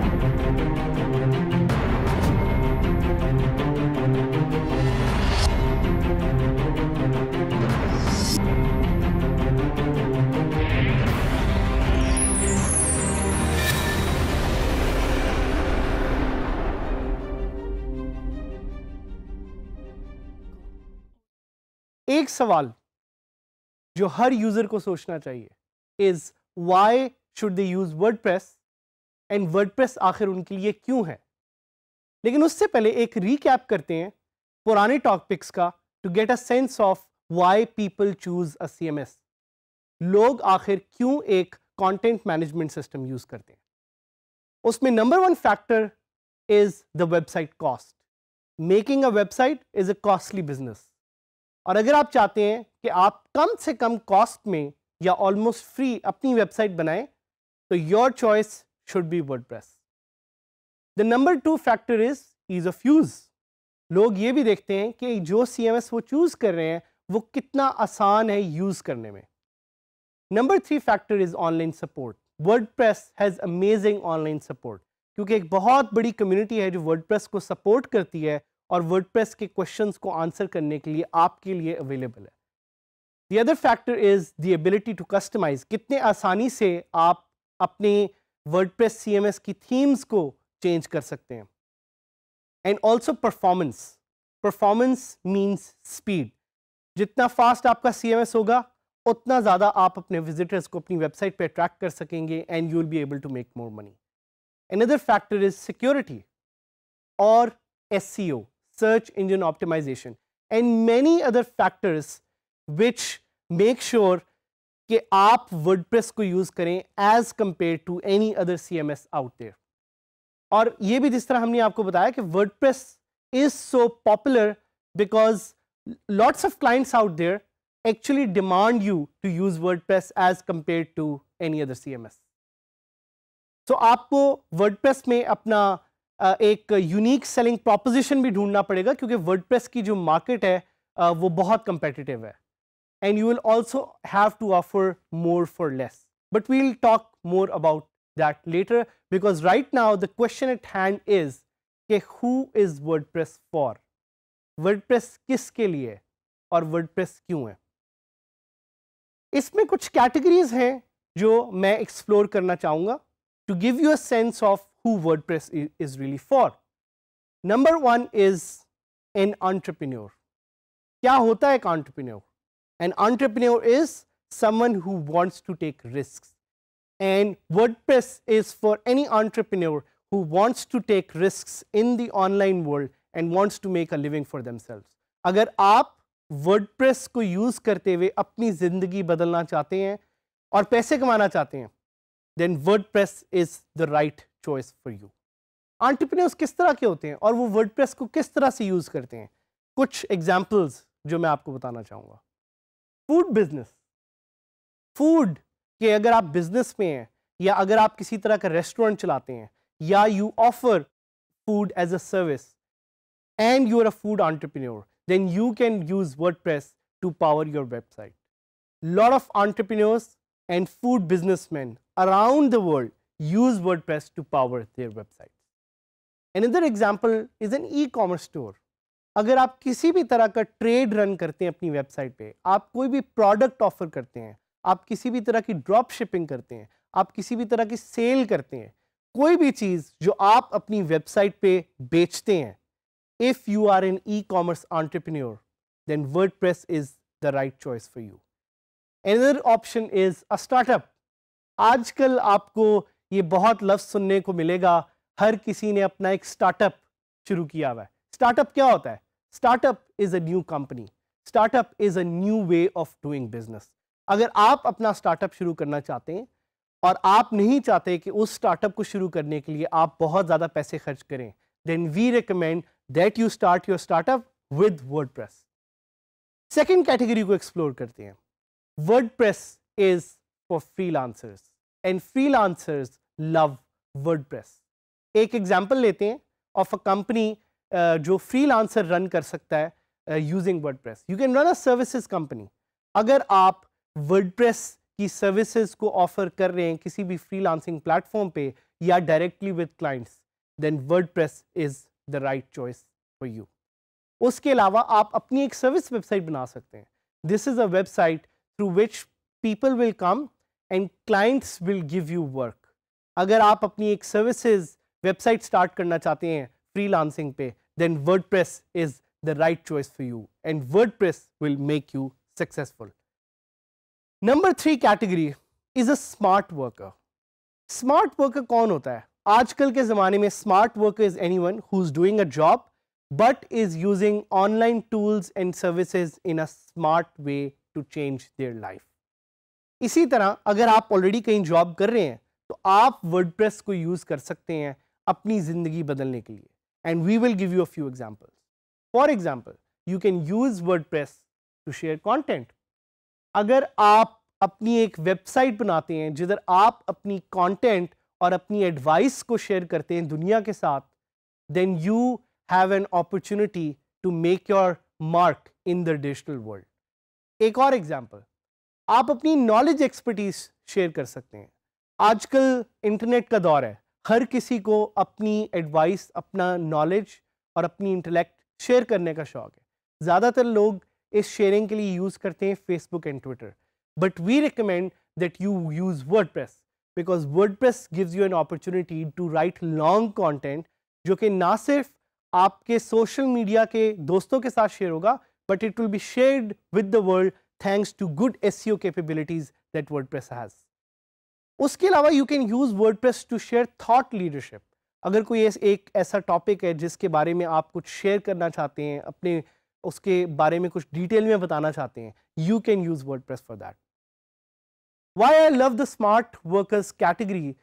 एक सवाल जो हर यूजर को सोचना चाहिए is why should they use WordPress and WordPress आखिर उनके लिए क्यों है लेकिन उससे पहले एक रीकैप करते हैं पुराने टॉपिक्स का to get a sense of why people choose a CMS लोग आखिर क्यों एक कंटेंट मैनेजमेंट सिस्टम यूज करते हैं उसमें number one factor is the website cost making a website is a costly business और अगर आप चाहते हैं कि आप कम से कम कॉस्ट में या ऑलमोस्ट फ्री अपनी वेबसाइट बनाएं तो your choice should be WordPress. The number two factor is ease of use. लोग ये भी देखते हैं कि जो सी एम एस वो चूज़ कर रहे हैं वो कितना आसान है यूज़ करने में number three factor is online support WordPress has amazing online support क्योंकि एक बहुत बड़ी कम्युनिटी है जो वर्ड प्रेस को सपोर्ट करती है और वर्ड प्रेस के क्वेश्चन को आंसर करने के लिए आपके लिए अवेलेबल है the other factor is the ability to customise कितने आसानी से आप अपनी वर्डप्रेस सीएमएस की थीम्स को चेंज कर सकते हैं and also performance performance means speed जितना फास्ट आपका सीएमएस होगा उतना ज़्यादा आप अपने विजिटर्स को अपनी वेबसाइट पे अट्रैक्ट कर सकेंगे and you will be able to make more money another factor is security और as search engine optimisation and many other factors which make sure कि आप वर्डप्रेस को यूज़ करें as compared to any other C M S out there और ये भी जिस तरह हमने आपको बताया कि WordPress is so popular because lots of clients out there actually demand you to use WordPress as compared to any other CMS. So आपको WordPress में अपना एक यूनिक सेलिंग प्रोपोजिशन भी ढूंढना पड़ेगा क्योंकि WordPress की जो मार्केट है वो बहुत कंपेटिटिव है and you will also have to offer more for less. But we will talk more about that later because right now the question at hand is who is WordPress for? WordPress ke liye? Or WordPress kyun hai?" इसमें कुछ categories हैं जो मैं explore करना चाहूँगा to give you a sense of who WordPress is really for. Number one is an entrepreneur. क्या होता है एक entrepreneur? An entrepreneur is someone who wants to take risks. And WordPress is for any entrepreneur who wants to take risks in the online world and wants to make a living for themselves. agar aap wordpress ko use karte hue apni zindagi badalna chahte hain aur paise kamana chahte hain then wordpress is the right choice for you entrepreneurs kis tarah ke hote hain aur wo wordpress ko kis tarah se use karte hain कुछ examples जो मैं आपको बताना चाहूँगा Food business. Food. कि अगर आप business business, या अगर आप किसी तरह का रेस्टोरेंट चलाते हैं या you offer a as a service and you are entrepreneur, then you can use WordPress to power your website. Lot of entrepreneurs and food businessmen around the world use WordPress to power their websites. Another example is an e-commerce store. अगर आप किसी भी तरह का trade run करते हैं अपनी website पे आप कोई भी प्रोडक्ट ऑफर करते हैं आप किसी भी तरह की ड्रॉप शिपिंग करते हैं आप किसी भी तरह की सेल करते हैं कोई भी चीज़ जो आप अपनी वेबसाइट पे बेचते हैं if you are are ecommerce entrepreneur then WordPress is the right choice for you another option is a startup आजकल आपको ये बहुत लफ्ज़ सुनने को मिलेगा हर किसी ने अपना एक स्टार्टअप शुरू किया हुआ है स्टार्टअप क्या होता है startup is a new company startup is a new way of doing business अगर आप अपना स्टार्टअप शुरू करना चाहते हैं और आप नहीं चाहते कि उस स्टार्टअप को शुरू करने के लिए आप बहुत ज़्यादा पैसे खर्च करें then we recommend that you start your startup with WordPress second category को एक्सप्लोर करते हैं WordPress is for freelancers and freelancers love WordPress एक एग्जाम्पल लेते हैं ऑफ अ कंपनी जो फ्री लांसर रन कर सकता है using WordPress you can run a services company अगर आप वर्ड प्रेस की सर्विसेज को ऑफर कर रहे हैं किसी भी फ्री लांसिंग प्लेटफॉर्म पे या directly with clients then WordPress is the right choice for you उसके अलावा आप अपनी एक सर्विस वेबसाइट बना सकते हैं this is a website through which people will come and clients will give you work अगर आप अपनी एक सर्विसेज वेबसाइट स्टार्ट करना चाहते हैं फ्री लांसिंग पे then WordPress is the right choice for you and WordPress will make you successful. Number three category is a smart worker. Smart worker कौन होता है आजकल के ज़माने में smart worker is anyone is is a job job but is using online tools and services in smart way way to change life. Life इसी तरह अगर आप ऑलरेडी कहीं जॉब कर रहे हैं तो आप वर्डप्रेस को यूज़ कर सकते हैं अपनी ज़िंदगी बदलने के लिए and we will give you a few examples. For example, you can use WordPress to share content. अगर आप अपनी एक वेबसाइट बनाते हैं जिधर आप अपनी कंटेंट और अपनी एडवाइस को शेयर करते हैं दुनिया के साथ then you have an opportunity to make your mark in the digital world एक और एग्जांपल आप अपनी नॉलेज एक्सपर्टीज शेयर कर सकते हैं आजकल इंटरनेट का दौर है हर किसी को अपनी एडवाइस अपना नॉलेज और अपनी इंटेलेक्ट शेयर करने का शौक़ है ज़्यादातर लोग इस शेयरिंग के लिए यूज़ करते हैं Facebook and Twitter but we recommend that you use WordPress because WordPress gives you an opportunity to write long content जो कि ना सिर्फ आपके सोशल मीडिया के दोस्तों के साथ शेयर होगा but it will be shared with the world thanks to good S C O capabilities that WordPress has उसके अलावा you can use press to share thought leadership अगर कोई एस, एक ऐसा टॉपिक है जिसके बारे में आप कुछ शेयर करना चाहते हैं अपने उसके बारे में कुछ डिटेल में बताना चाहते हैं you can use WordPress for that why I love the smart workers category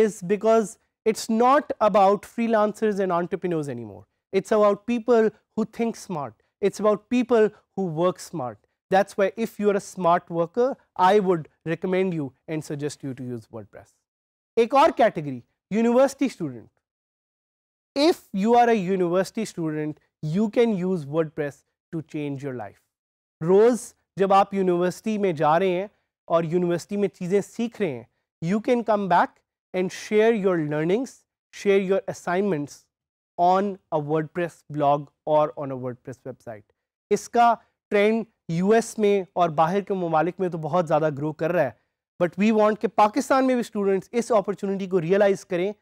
is because it's not about freelancers and entrepreneurs anymore. It's about people who think smart. It's about people who work smart. That's why if you are a smart worker, I would recommend you and suggest you to use WordPress. A core category, university student. If you are a university student, you can use WordPress to change your life. Rose, jab aap university mein ja rahe hain aur university mein cheezein seekh rahe hain, you can come back and share your learnings, share your assignments on a WordPress blog or on a WordPress website. Iska trend US में और बाहर के ममालिक में तो बहुत ज़्यादा grow कर रहा है बट वी वांट के पाकिस्तान में भी स्टूडेंट्स इस अपॉर्चुनिटी को रियलाइज़ करें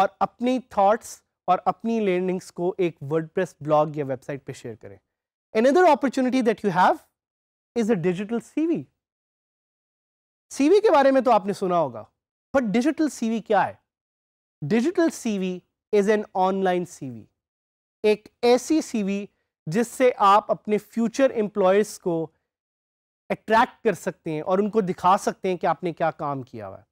और अपनी थाट्स और अपनी लर्निंग्स को एक प्रेस ब्लॉग या वेबसाइट पर शेयर करें other opportunity that you have is a digital C CV के बारे में तो आपने सुना होगा बट डिजिटल सीवी क्या है digital CV is an online CV एक ऐसी सीवी जिससे आप अपने फ्यूचर एम्प्लॉयज़ को अट्रैक्ट कर सकते हैं और उनको दिखा सकते हैं कि आपने क्या काम किया हुआ है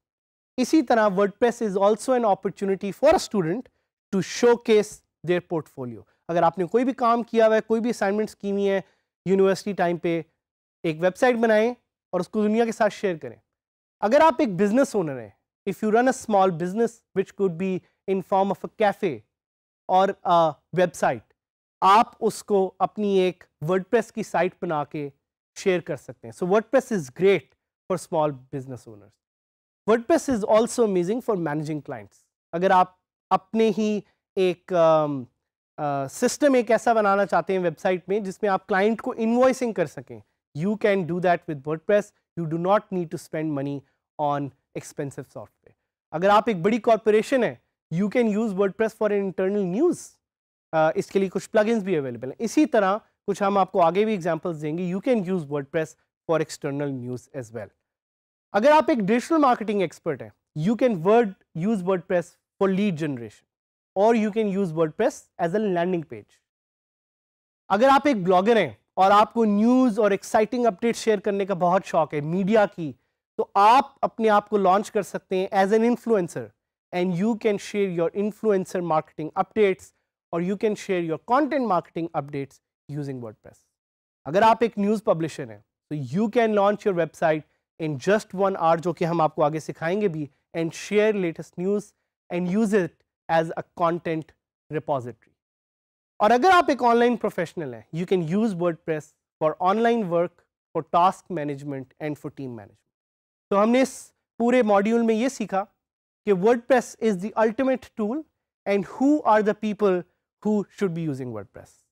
इसी तरह WordPress is also an opportunity for a student to showcase their portfolio अगर आपने कोई भी काम किया हुआ है कोई भी असाइनमेंट्स की हुई है यूनिवर्सिटी टाइम पे एक वेबसाइट बनाएं और उसको दुनिया के साथ शेयर करें अगर आप एक बिजनेस ओनर हैं if you run a small business which could be in form of a cafe और वेबसाइट आप उसको अपनी एक वर्ड की साइट बना के शेयर कर सकते हैं so press is great for small business owners press is also amazing for managing clients अगर आप अपने ही एक सिस्टम uh, uh, एक ऐसा बनाना चाहते हैं वेबसाइट में जिसमें आप क्लाइंट को इन्वॉइसिंग कर सकें can do do that WordPress you do not need to spend money on expensive software अगर आप एक बड़ी कॉरपोरेशन है you can use Word for an internal news इसके लिए कुछ प्लग भी अवेलेबल हैं इसी तरह कुछ हम आपको आगे भी एग्जाम्पल्स देंगे you can use Word for external news as well अगर आप एक डिजिटल मार्केटिंग एक्सपर्ट हैं you can Word use Word for lead generation और you can use Word as a landing page अगर आप एक ब्लॉगर हैं और आपको न्यूज़ और एक्साइटिंग अपडेट शेयर करने का बहुत शौक है मीडिया की तो आप अपने आप को लॉन्च कर सकते हैं as an influencer and you can share your influencer marketing updates और you can share your content marketing updates using press अगर आप एक न्यूज़ पब्लिशर हैं तो you can launch your website in just one hour जो कि हम आपको आगे सिखाएंगे भी and share latest news and use it as a content repository और अगर आप एक ऑनलाइन प्रोफेशनल हैं you can use press for online work for task management and for team management तो हमने इस पूरे मॉड्यूल में ये सीखा कि press is the ultimate tool and who are the people who should be using WordPress.